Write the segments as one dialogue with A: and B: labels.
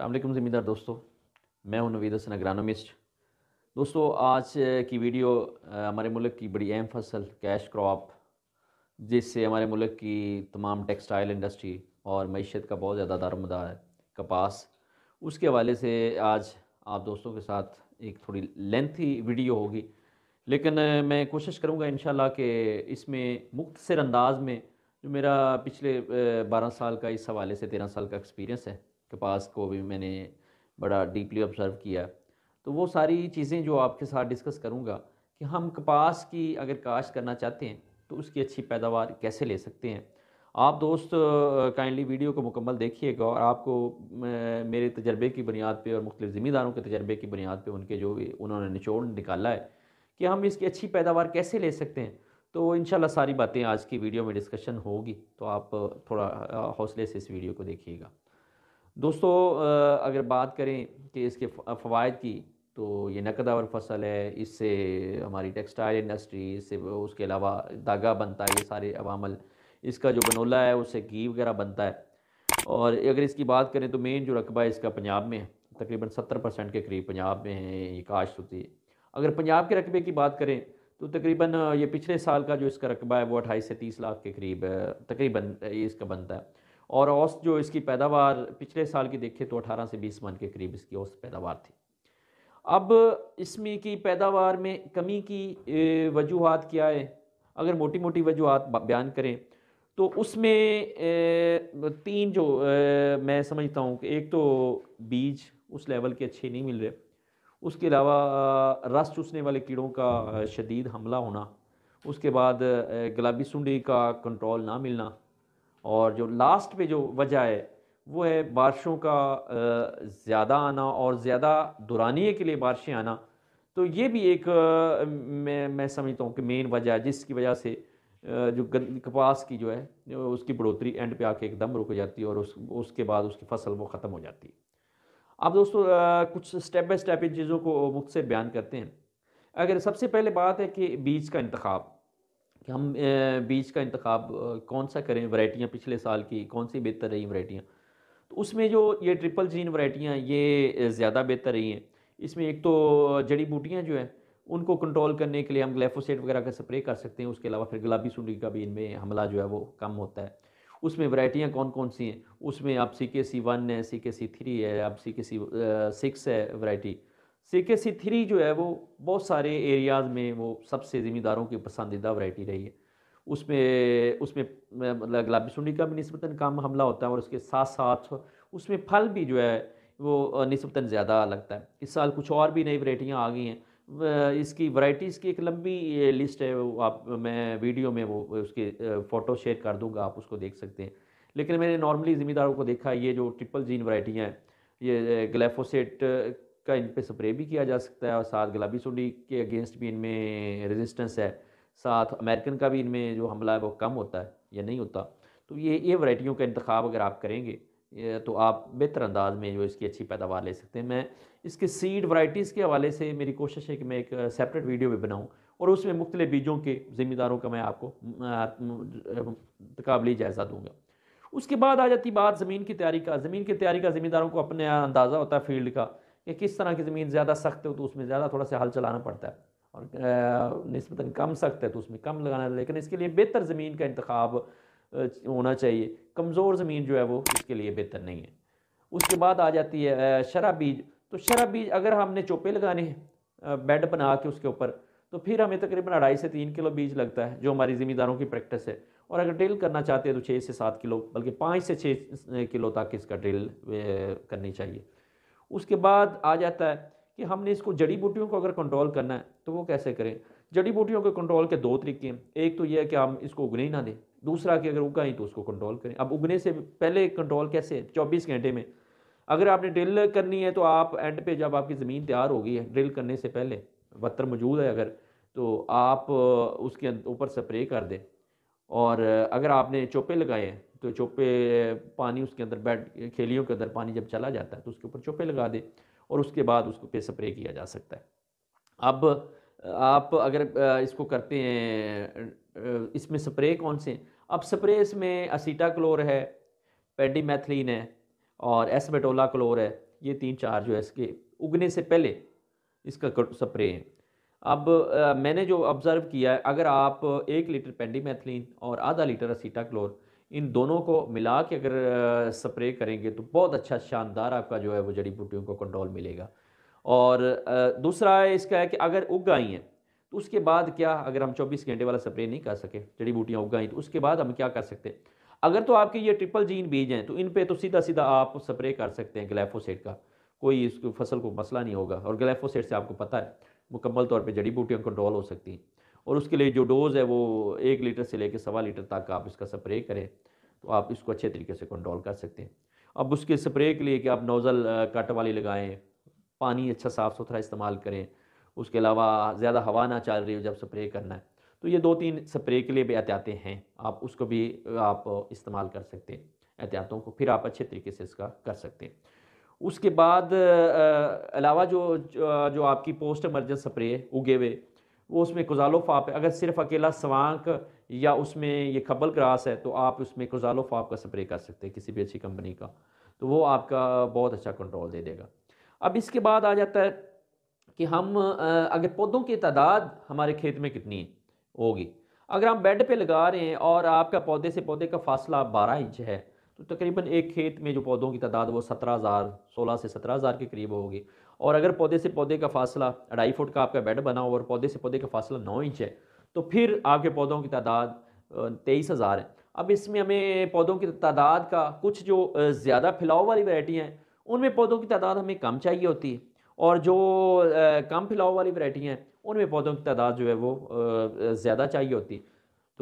A: अल्लाम ज़मींदार दोस्तों मैं हूं नवीद हसन अग्रानोमिस्ट दोस्तों आज की वीडियो हमारे मुल्क की बड़ी अहम फसल कैश क्रॉप जिससे हमारे मुल्क की तमाम टेक्सटाइल इंडस्ट्री और मीशत का बहुत ज़्यादा दारमदार है कपास उसके हवाले से आज आप दोस्तों के साथ एक थोड़ी लेंथी वीडियो होगी लेकिन मैं कोशिश करूँगा इन कि इसमें मुख्तर अंदाज में जो मेरा पिछले बारह साल का इस हवाले से तेरह साल का एक्सपीरियंस है कपास को भी मैंने बड़ा डीपली ऑब्ज़र्व किया तो वो सारी चीज़ें जो आपके साथ डिस्कस करूँगा कि हम कपास की अगर काश्त करना चाहते हैं तो उसकी अच्छी पैदावार कैसे ले सकते हैं आप दोस्त काइंडली वीडियो को मुकम्मल देखिएगा और आपको मेरे तजर्बे की बुनियाद पे और मुख्तु ज़िम्मेदारों के तजर्बे की बुनियाद पे उनके जो भी उन्होंने निचोड़ निकाला है कि हम इसकी अच्छी पैदावार कैसे ले सकते हैं तो इन सारी बातें आज की वीडियो में डिस्कशन होगी तो आप थोड़ा हौसले से इस वीडियो को देखिएगा दोस्तों अगर बात करें कि इसके फ़वाद की तो ये नकद और फसल है इससे हमारी टेक्सटाइल इंडस्ट्री इससे उसके अलावा धागा बनता है ये सारे अवामल इसका जो बनोला है उससे घी वगैरह बनता है और अगर इसकी बात करें तो मेन जो रकबा है इसका पंजाब में है तकरीबन सत्तर परसेंट के करीब पंजाब में है ये काश्त होती है अगर पंजाब के रकबे की बात करें तो तकरीबन ये पिछले साल का जो इसका रकबा है वो अट्ठाईस से तीस लाख के करीब तकरीबन इसका बनता है और औसत जो इसकी पैदावार पिछले साल की देखें तो 18 से 20 मन के करीब इसकी औसत पैदावार थी अब इसमें की पैदावार में कमी की वजूहत क्या है अगर मोटी मोटी वजूहत बयान करें तो उसमें तीन जो मैं समझता हूँ कि एक तो बीज उस लेवल के अच्छे नहीं मिल रहे उसके अलावा रस चूसने वाले कीड़ों का शदीद हमला होना उसके बाद गुलाबी सुंडी का कंट्रोल ना मिलना और जो लास्ट पे जो वजह है वो है बारिशों का ज़्यादा आना और ज़्यादा दुरानिए के लिए बारिशें आना तो ये भी एक मैं मैं समझता हूँ कि मेन वजह जिसकी वजह से जो कपास की जो है उसकी बढ़ोतरी एंड पे आके एकदम रुक जाती है और उस उसके बाद उसकी फसल वो ख़त्म हो जाती है अब दोस्तों कुछ स्टेप बाय स्टेप इन चीज़ों को मुख्य बयान करते हैं अगर सबसे पहले बात है कि बीज का इंतखब कि हम बीज का इंतखब कौन सा करें वैरायटियाँ पिछले साल की कौन सी बेहतर रही वराइटियाँ तो उसमें जो ये ट्रिपल जीन वैरायटियाँ ये ज़्यादा बेहतर रही हैं इसमें एक तो जड़ी बूटियाँ जो हैं उनको कंट्रोल करने के लिए हम ग्लैफोसेट वगैरह का स्प्रे कर सकते हैं उसके अलावा फिर गुलाबी सुंडी का भी इनमें हमला जो है वो कम होता है उसमें वैरायटियाँ कौन कौन सी हैं उसमें आप सी के सी वन है सी के सी थ्री है आप सी के सी सिक्स है वराइटी सी के सी थ्री जो है वो बहुत सारे एरियाज़ में वो सबसे ज़मींदारों की पसंदीदा वैरायटी रही है उसमें उसमें मतलब गुलाबी सुंडी का भी नस्बता कम हमला होता है और उसके साथ साथ उसमें फल भी जो है वो नस्बता ज़्यादा लगता है इस साल कुछ और भी नई वरायटियाँ आ गई हैं इसकी वराइटीज़ की एक लंबी लिस्ट है वो आप मैं वीडियो में वो उसके फ़ोटो शेयर कर दूँगा आप उसको देख सकते हैं लेकिन मैंने नॉर्मली ज़मींदारों को देखा ये जो ट्रिपल जीन वरायटियाँ हैं ये ग्लैफोसेट का इन पर स्प्रे भी किया जा सकता है और साथ गुलाबी सोडी के अगेंस्ट भी इनमें रेजिस्टेंस है साथ अमेरिकन का भी इनमें जो हमला है वो कम होता है या नहीं होता तो ये ये वराइटियों का इंतखब अगर आप करेंगे तो आप बेहतर अंदाज में जो इसकी अच्छी पैदावार ले सकते हैं मैं इसके सीड वराइटीज़ के हवाले से मेरी कोशिश है कि मैं एक सेपरेट वीडियो भी बनाऊँ और उसमें मुख्तलि बीजों के ज़िम्मेदारों का मैं आपको काबली जायज़ा दूँगा उसके बाद आ जाती बात ज़मीन की तैयारी का ज़मीन की तैयारी का ज़िम्मेदारों को अपने अंदाज़ा होता है फील्ड का कि किस तरह की ज़मीन ज़्यादा सख्त हो तो उसमें ज़्यादा थोड़ा सा हल चलाना पड़ता है और नस्बता कम सख्त है तो उसमें कम लगाना लेकिन इसके लिए बेहतर ज़मीन का इंतखब होना चाहिए कमज़ोर ज़मीन जो है वो इसके लिए बेहतर नहीं है उसके बाद आ जाती है शराब बीज तो शराब बीज अगर हमने चोपे लगाने हैं बेड बना के उसके ऊपर तो फिर हमें तकरीबन अढ़ाई से तीन किलो बीज लगता है जो हमारी ज़मींदारों की प्रैक्टिस है और अगर ड्रिल करना चाहते हैं तो छः से सात किलो बल्कि पाँच से छः किलो तक इसका ड्रिल करनी चाहिए उसके बाद आ जाता है कि हमने इसको जड़ी बूटियों को अगर कंट्रोल करना है तो वो कैसे करें जड़ी बूटियों के कंट्रोल के दो तरीके हैं एक तो ये है कि हम इसको उगने ही ना दें दूसरा कि अगर उगा तो उसको कंट्रोल करें अब उगने से पहले कंट्रोल कैसे है चौबीस घंटे में अगर आपने ड्रिल करनी है तो आप एंड पे जब आपकी ज़मीन तैयार हो गई है ड्रिल करने से पहले पत्थर मौजूद है अगर तो आप उसके ऊपर स्प्रे कर दें और अगर आपने चोपे लगाए हैं तो चोपे पानी उसके अंदर बैठ खेलियों के अंदर पानी जब चला जाता है तो उसके ऊपर चोपे लगा दें और उसके बाद उसको पे स्प्रे किया जा सकता है अब आप अगर इसको करते हैं इसमें स्प्रे कौन से अब स्प्रे इसमें असीटा क्लोर है पेडीमैथिलीन है और एसमेटोला क्लोर है ये तीन चार जो है इसके उगने से पहले इसका स्प्रे है अब आ, मैंने जो ऑब्ज़र्व किया है अगर आप एक लीटर पेंडीमैथिलीन और आधा लीटर असीटा क्लोर इन दोनों को मिला के अगर स्प्रे करेंगे तो बहुत अच्छा शानदार आपका जो है वो जड़ी बूटियों को कंट्रोल मिलेगा और दूसरा है इसका है कि अगर उग आई हैं तो उसके बाद क्या अगर हम 24 घंटे वाला स्प्रे नहीं कर सके जड़ी बूटियाँ उग आई तो उसके बाद हम क्या कर सकते हैं अगर तो आपके ये ट्रिपल जीन बीज हैं तो इन पर तो सीधा सीधा आप स्प्रे कर सकते हैं ग्लैफोसेट का कोई इस फसल को मसला नहीं होगा और ग्लैफोसेट से आपको पता है मुकम्मल तौर पर जड़ी बूटियाँ कंट्रोल हो सकती हैं और उसके लिए जो डोज़ है वो एक लीटर से लेकर सवा लीटर तक आप इसका स्प्रे करें तो आप इसको अच्छे तरीके से कंट्रोल कर सकते हैं अब उसके स्प्रे के लिए कि आप नोज़ल कट वाली लगाएं पानी अच्छा साफ़ सुथरा इस्तेमाल करें उसके अलावा ज़्यादा हवा ना चल रही हो जब स्प्रे करना है तो ये दो तीन स्प्रे के लिए भी एहतियातें हैं आप उसको भी आप इस्तेमाल कर सकते हैं एहतियातों को फिर आप अच्छे तरीके से इसका कर सकते हैं उसके बाद अलावा जो जो आपकी पोस्ट एमरजेंस स्प्रे उगे हुए वो उसमें फाप है अगर सिर्फ अकेला सवांक या उसमें ये खबल ग्रास है तो आप उसमें फाप का स्प्रे कर सकते हैं किसी भी अच्छी कंपनी का तो वो आपका बहुत अच्छा कंट्रोल दे देगा अब इसके बाद आ जाता है कि हम अगर पौधों की तादाद हमारे खेत में कितनी होगी अगर हम बेड पे लगा रहे हैं और आपका पौधे से पौधे का फासला बारह इंच है तो तकरीबन एक खेत में जो पौधों की तादाद वो सत्रह हज़ार सोलह से सत्रह हज़ार के करीब होगी और अगर पौधे से पौधे का फासला अढ़ाई फुट का आपका बेड बना हो और पौधे से पौधे का फासला नौ इंच है तो फिर आपके पौधों की तादाद तेईस हज़ार है अब इसमें हमें पौधों की तादाद का कुछ जो ज़्यादा फैलाव वाली वैरायटी हैं उनमें पौधों की तादाद हमें कम चाहिए होती है और जो कम फैलाव वाली वैरायटी हैं उनमें पौधों की तादाद जो है वो ज़्यादा चाहिए होती है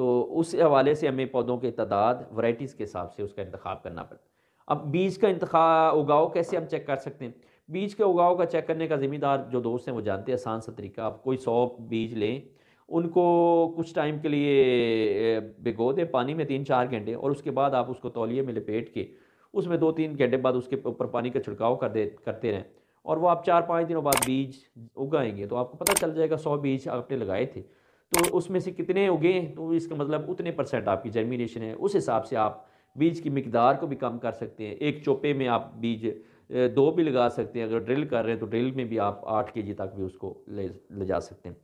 A: तो उस हवाले से हमें पौधों की तादाद वैराइटीज़ के हिसाब से उसका इंतखा करना पड़ता है अब बीज का इंतखा उगाओ कैसे हम चेक कर सकते हैं बीज के उगाव का चेक करने का ज़िम्मेदार जो दोस्त हैं वो जानते हैं आसान सा तरीका आप कोई सौ बीज लें उनको कुछ टाइम के लिए भिगो दें पानी में तीन चार घंटे और उसके बाद आप उसको तौलिए में लपेट के उसमें दो तीन घंटे बाद उसके ऊपर पानी का छिड़काव कर दे करते रहें और वो आप चार पाँच दिनों बाद बीज उगाएंगे तो आपको पता चल जाएगा सौ बीज आपने लगाए थे तो उसमें से कितने उगे तो इसका मतलब उतने परसेंट आपकी जर्मिनेशन है उस हिसाब से आप बीज की मकदार को भी कम कर सकते हैं एक चोपे में आप बीज दो भी लगा सकते हैं अगर ड्रिल कर रहे हैं तो ड्रिल में भी आप आठ के जी तक भी उसको ले ले जा सकते हैं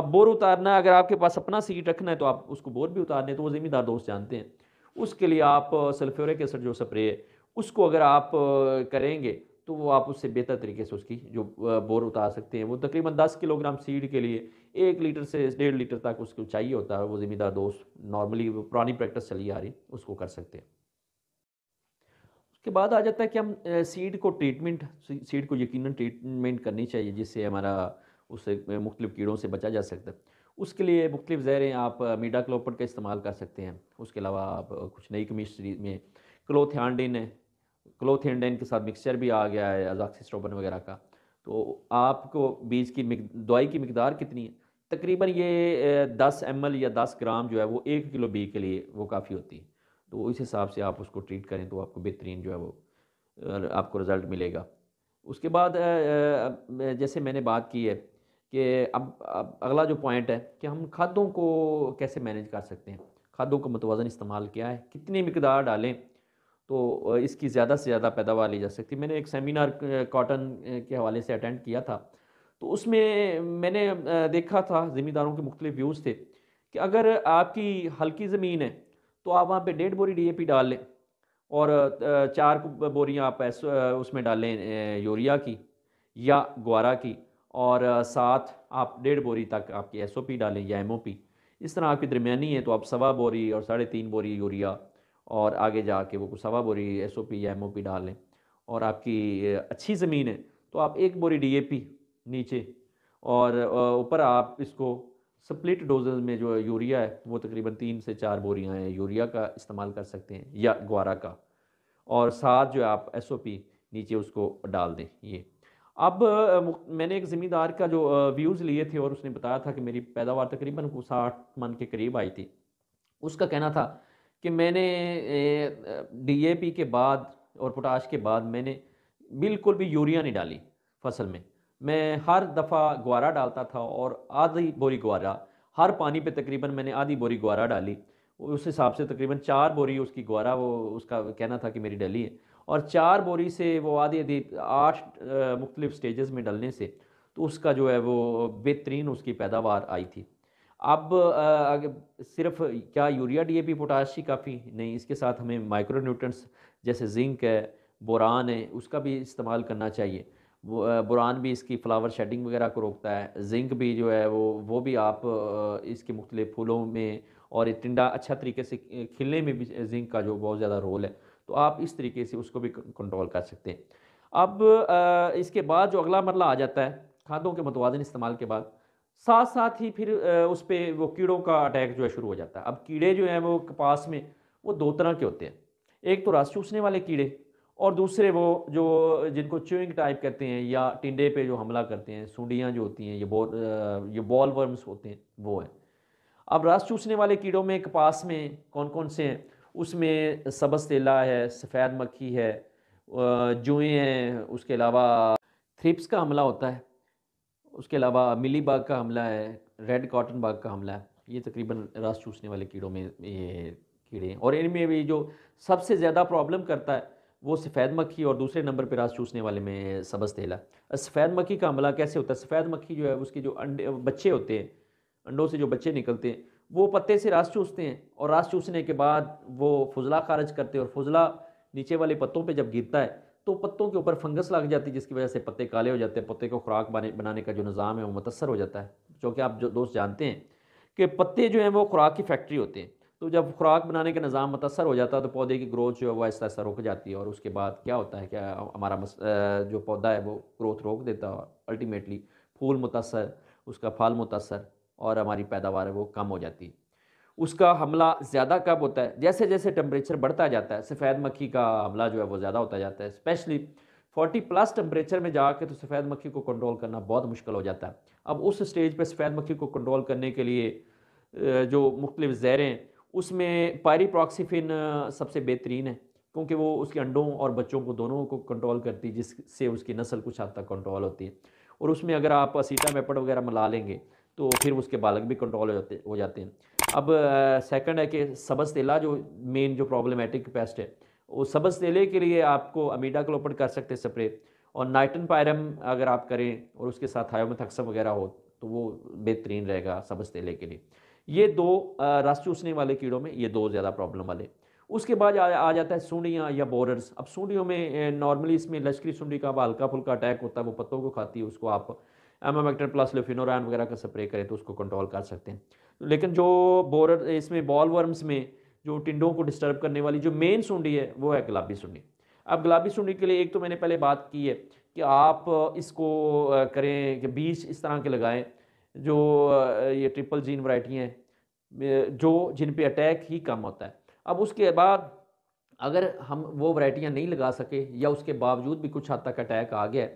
A: अब बोर उतारना अगर आपके पास अपना सीट रखना है तो आप उसको बोर भी उतारने तो वो ज़िम्मेदार दोस्त जानते हैं उसके लिए आप सल्फ्योरिक एसिड जो स्प्रे है उसको अगर आप करेंगे तो वो आप उससे बेहतर तरीके से उसकी जो बोर उतार सकते हैं वो तकरीबन दस किलोग्राम सीड के लिए एक लीटर से डेढ़ लीटर तक उसको चाहिए होता है वो ज़िम्मेदार दोस्त नॉर्मली पुरानी प्रैक्टिस चली आ रही उसको कर सकते हैं उसके बाद आ जाता है कि हम सीड को ट्रीटमेंट सीड को यकीनन ट्रीटमेंट करनी चाहिए जिससे हमारा उससे मुख्तलिफ कीड़ों से बचा जा सकता है उसके लिए मुख्तलिफ ज़हरें आप मीडा क्लोपट का इस्तेमाल कर सकते हैं उसके अलावा आप कुछ नई कमिस्ट्री में क्लोथियांडिन है क्लोथियांडिन के साथ मिक्सचर भी आ गया है अजाक्सिस्टोबन वगैरह का तो आपको बीज की दवाई की मकदार कितनी है तकरीबन ये दस एम या दस ग्राम जो है वो एक किलो बी के लिए वो काफ़ी होती है तो इस हिसाब से आप उसको ट्रीट करें तो आपको बेहतरीन जो है वो आपको रिज़ल्ट मिलेगा उसके बाद जैसे मैंने बात की है कि अब, अब अगला जो पॉइंट है कि हम खादों को कैसे मैनेज कर सकते हैं खादों का मतवाजन इस्तेमाल क्या है कितनी मकदार डालें तो इसकी ज़्यादा से ज़्यादा पैदावार ली जा सकती मैंने एक सेमिनार कॉटन के हवाले से अटेंड किया था तो उसमें मैंने देखा था ज़मींदारों के मुख्तलिफ व्यूज़ थे कि अगर आपकी हल्की ज़मीन है तो आप वहाँ पे डेढ़ बोरी डीएपी डाल लें और चार बोरियाँ आप उसमें डालें यूरिया की या ग्वारा की और साथ आप डेढ़ बोरी तक आपकी एस ओ पी डालें या एम ओ पी इस तरह आपकी दरमियानी है तो आप सवा बोरी और साढ़े तीन बोरी यूरिया और आगे जा के वो सवा बोरी एस ओ पी या एम ओ पी डाल लें और आपकी अच्छी ज़मीन है तो आप एक बोरी डी ए पी नीचे और ऊपर आप इसको स्प्लिट डोजेज में जो यूरिया है वो तकरीबन तीन से चार बोरियाँ हैं यूरिया का इस्तेमाल कर सकते हैं या ग्वारा का और साथ जो है आप एस ओ पी नीचे उसको डाल दें ये अब मैंने एक ज़मींदार का जो व्यूज़ लिए थे और उसने बताया था कि मेरी पैदावार तकरीबन को साठ मन के करीब आई थी उसका कहना था कि मैंने डी ए पी के बाद और पोटाश के बाद मैंने बिल्कुल भी यूरिया नहीं डाली फसल में मैं हर दफ़ा गुआरा डालता था और आधी बोरी गुआरा हर पानी पे तकरीबन मैंने आधी बोरी गुआरा डाली उस हिसाब से तकरीबन चार बोरी उसकी गुआरा वो उसका कहना था कि मेरी डली है और चार बोरी से वो आधी आधी आठ मुख्तलिफ स्टेजेस में डलने से तो उसका जो है वो बेहतरीन उसकी पैदावार आई थी अब आ, सिर्फ क्या urea D A P potash ही काफ़ी नहीं इसके साथ हमें माइक्रो जैसे जिंक है बोरान है उसका भी इस्तेमाल करना चाहिए बुरान भी इसकी फ़्लावर शेडिंग वगैरह को रोकता है जिंक भी जो है वो वो भी आप इसके मुख्तलिफ फूलों में और ये टिंडा अच्छा तरीके से खिलने में भी जिंक का जो बहुत ज़्यादा रोल है तो आप इस तरीके से उसको भी कंट्रोल कर सकते हैं अब इसके बाद जो अगला मरला आ जाता है खादों के मतवाजन इस्तेमाल के बाद साथ साथ ही फिर उस पर वो कीड़ों का अटैक जो है शुरू हो जाता है अब कीड़े जो हैं वो कपास में वो दो तरह के होते हैं एक तो रस चूसने वाले कीड़े और दूसरे वो जो जिनको चुविंग टाइप कहते हैं या टिंडे पे जो हमला करते हैं सूडियाँ जो होती हैं ये बॉल ये बॉल वर्म्स होते हैं वो हैं अब रस चूसने वाले कीड़ों में कपास में कौन कौन से हैं उसमें सबस तेला है सफ़ेद मक्खी है जुएँ हैं उसके अलावा थ्रिप्स का हमला होता है उसके अलावा मिली बाग का हमला है रेड कॉटन बाग का हमला है ये तकरीबन रस चूसने वाले कीड़ों में ये कीड़े हैं और इनमें भी जो सबसे ज़्यादा प्रॉब्लम करता है वो सफ़ेद मक्खी और दूसरे नंबर पर रास चूसने वाले में सबस तेला सफ़ेद मक्खी का अमला कैसे होता है सफ़ेद मक्खी जो है उसके जो अंडे बच्चे होते हैं अंडों से जो बच्चे निकलते हैं वो पत्ते से रास चूसते हैं और रास चूसने के बाद वो फजला खारज करते हैं और फजला नीचे वाले पत्तों पर जब गिरता है तो पत्तों के ऊपर फंगस लग जाती है जिसकी वजह से पत्ते काले हो जाते हैं पत्ते को खुराक बनाने का जो निज़ाम है वो मुतसर हो जाता है क्योंकि आप जो दोस्त जानते हैं कि पत्ते जो हैं वो खुराक की फैक्ट्री होते हैं तो जब खुराक बनाने का निज़ाम मुतासर हो जाता है तो पौधे की ग्रोथ जो है वह ऐसा ऐसा रुक जाती है और उसके बाद क्या होता है क्या हमारा जो पौधा है वो ग्रोथ रोक देता है अल्टीमेटली फूल मुतासर उसका फल मुतासर और हमारी पैदावार है वो कम हो जाती है उसका हमला ज़्यादा कब होता है जैसे जैसे टेम्परेचर बढ़ता जाता है सफ़ेद मक्खी का हमला जो है वो ज़्यादा होता जाता है स्पेशली 40 प्लस टेम्परेचर में जाके तो सफ़ेद मक्खी को कंट्रोल करना बहुत मुश्किल हो जाता है अब उस स्टेज पर सफ़ेद मक्खी को कंट्रोल करने के लिए जो मुख्तलिफ जहरें उसमें पायरीप्रॉक्सीफिन सबसे बेहतरीन है क्योंकि वो उसके अंडों और बच्चों को दोनों को कंट्रोल करती है जिससे उसकी नस्ल कुछ हद तक कंट्रोल होती है और उसमें अगर आप सीटा मेपड वगैरह मिला लेंगे तो फिर उसके बालक भी कंट्रोल हो जाते हो जाते हैं अब सेकंड है कि सबस तेला जो मेन जो प्रॉब्लमेटिक पेस्ट है वो सबस तेले के लिए आपको अमीडा क्लोपड कर सकते हैं स्प्रे और नाइटन पायरम अगर आप करें और उसके साथ हायोमथक्सम वगैरह हो तो वो बेहतरीन रहेगा सबस तेले के लिए ये दो रस चूसने वाले कीड़ों में ये दो ज़्यादा प्रॉब्लम वाले उसके बाद आ, आ जाता है सूढ़ियाँ या बोरर्स अब सूढ़ियों में नॉर्मली इसमें लश्करी सूढ़ी का हल्का फुल्का अटैक होता है वो पत्तों को खाती है उसको आप एमामेक्टर प्लस लेफिनोरान वगैरह का स्प्रे करें तो उसको कंट्रोल कर सकते हैं लेकिन जो बोरर इसमें बॉल वर्म्स में जो टिंडों को डिस्टर्ब करने वाली जो मेन सूढ़ी है वो है गुलाबी सूढ़ी अब गुलाबी सूढ़ी के लिए एक तो मैंने पहले बात की है कि आप इसको करें कि बीज इस तरह के लगाएं जो ये ट्रिपल जीन वराइटियाँ हैं जो जिन पे अटैक ही कम होता है अब उसके बाद अगर हम वो वराइटियाँ नहीं लगा सके या उसके बावजूद भी कुछ हद तक अटैक आ गया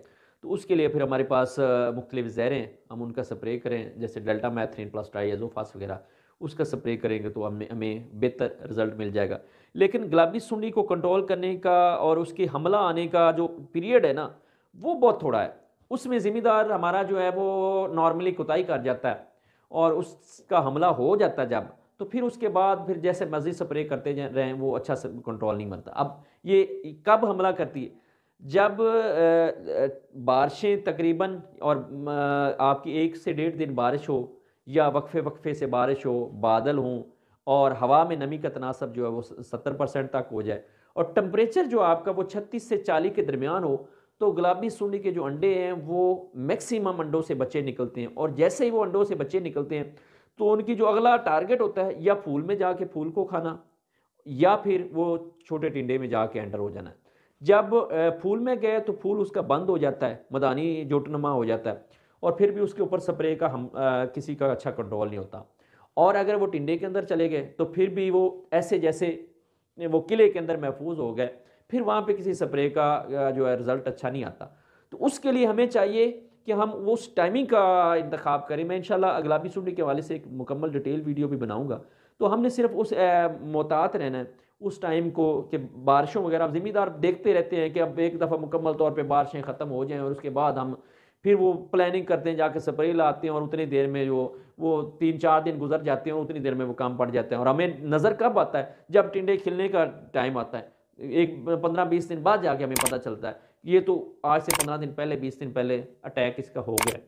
A: तो उसके लिए फिर हमारे पास मुख्तलिफ जहरें हम उनका स्प्रे करें जैसे डेल्टा मैथ्रीन प्लस ट्राइजोफास वगैरह उसका स्प्रे करेंगे तो हमें हमें बेहतर रिजल्ट मिल जाएगा लेकिन गुलाबी सुंडी को कंट्रोल करने का और उसके हमला आने का जो पीरियड है ना वो बहुत थोड़ा है उसमें ज़िम्मेदार हमारा जो है वो नॉर्मली कुताई कर जाता है और उसका हमला हो जाता है जब तो फिर उसके बाद फिर जैसे मर्जी स्प्रे करते रहें वो अच्छा से कंट्रोल नहीं बनता अब ये कब हमला करती है जब बारिशें तकरीबन और आपकी एक से डेढ़ दिन बारिश हो या वक्फे वक्फे से बारिश हो बादल हों और हवा में नमी का तनासब जो है वो सत्तर परसेंट तक हो जाए और टम्परेचर जो आपका वो छत्तीस से चालीस के दरमियान हो तो गुलाबी सूंडी के जो अंडे हैं वो मैक्सिमम अंडों से बच्चे निकलते हैं और जैसे ही वो अंडों से बच्चे निकलते हैं तो उनकी जो अगला टारगेट होता है या फूल में जाके फूल को खाना या फिर वो छोटे टिंडे में जाके एंटर हो जाना जब फूल में गए तो फूल उसका बंद हो जाता है मदानी जोटनमा हो जाता है और फिर भी उसके ऊपर स्प्रे का हम आ, किसी का अच्छा कंट्रोल नहीं होता और अगर वो टिंडे के अंदर चले गए तो फिर भी वो ऐसे जैसे वो किले के अंदर महफूज हो गए फिर वहाँ पे किसी स्प्रे का जो है रिज़ल्ट अच्छा नहीं आता तो उसके लिए हमें चाहिए कि हम उस टाइमिंग का इंतखब करें मैं इन अगला भी सुनने के हवाले से एक मुकम्मल डिटेल वीडियो भी बनाऊँगा तो हमने सिर्फ उस मोहतात रहना है उस टाइम को कि बारिशों वगैरह आप ज़िम्मेदार देखते रहते हैं कि अब एक दफ़ा मुकम्मल तौर पर बारिशें ख़त्म हो जाएँ और उसके बाद हम फिर वो प्लानिंग करते हैं जाके स्प्रे लाते हैं और उतनी देर में जो वो तीन चार दिन गुजर जाते हैं और उतनी देर में वो काम पड़ जाते हैं और हमें नज़र कब आता है जब टिंडे खिलने का टाइम आता है एक पंद्रह बीस दिन बाद जाके हमें पता चलता है ये तो आज से पंद्रह दिन पहले बीस दिन पहले अटैक इसका हो गया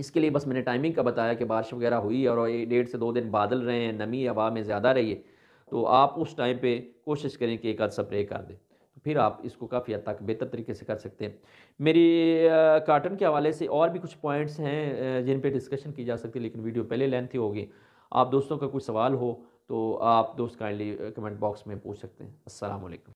A: इसके लिए बस मैंने टाइमिंग का बताया कि बारिश वगैरह हुई है और डेढ़ से दो दिन बादल रहे हैं नमी हवा में ज़्यादा रही है तो आप उस टाइम पे कोशिश करें कि एक आध स्प्रे कर दें तो फिर आप इसको काफ़ी हद तक बेहतर तरीके से कर सकते हैं मेरी कार्टन के हवाले से और भी कुछ पॉइंट्स हैं जिन पर डिस्कशन की जा सकती है लेकिन वीडियो पहले लेंथ ही होगी आप दोस्तों का कोई सवाल हो तो आप दोस्त काइंडली कमेंट बॉक्स में पूछ सकते हैं असलकम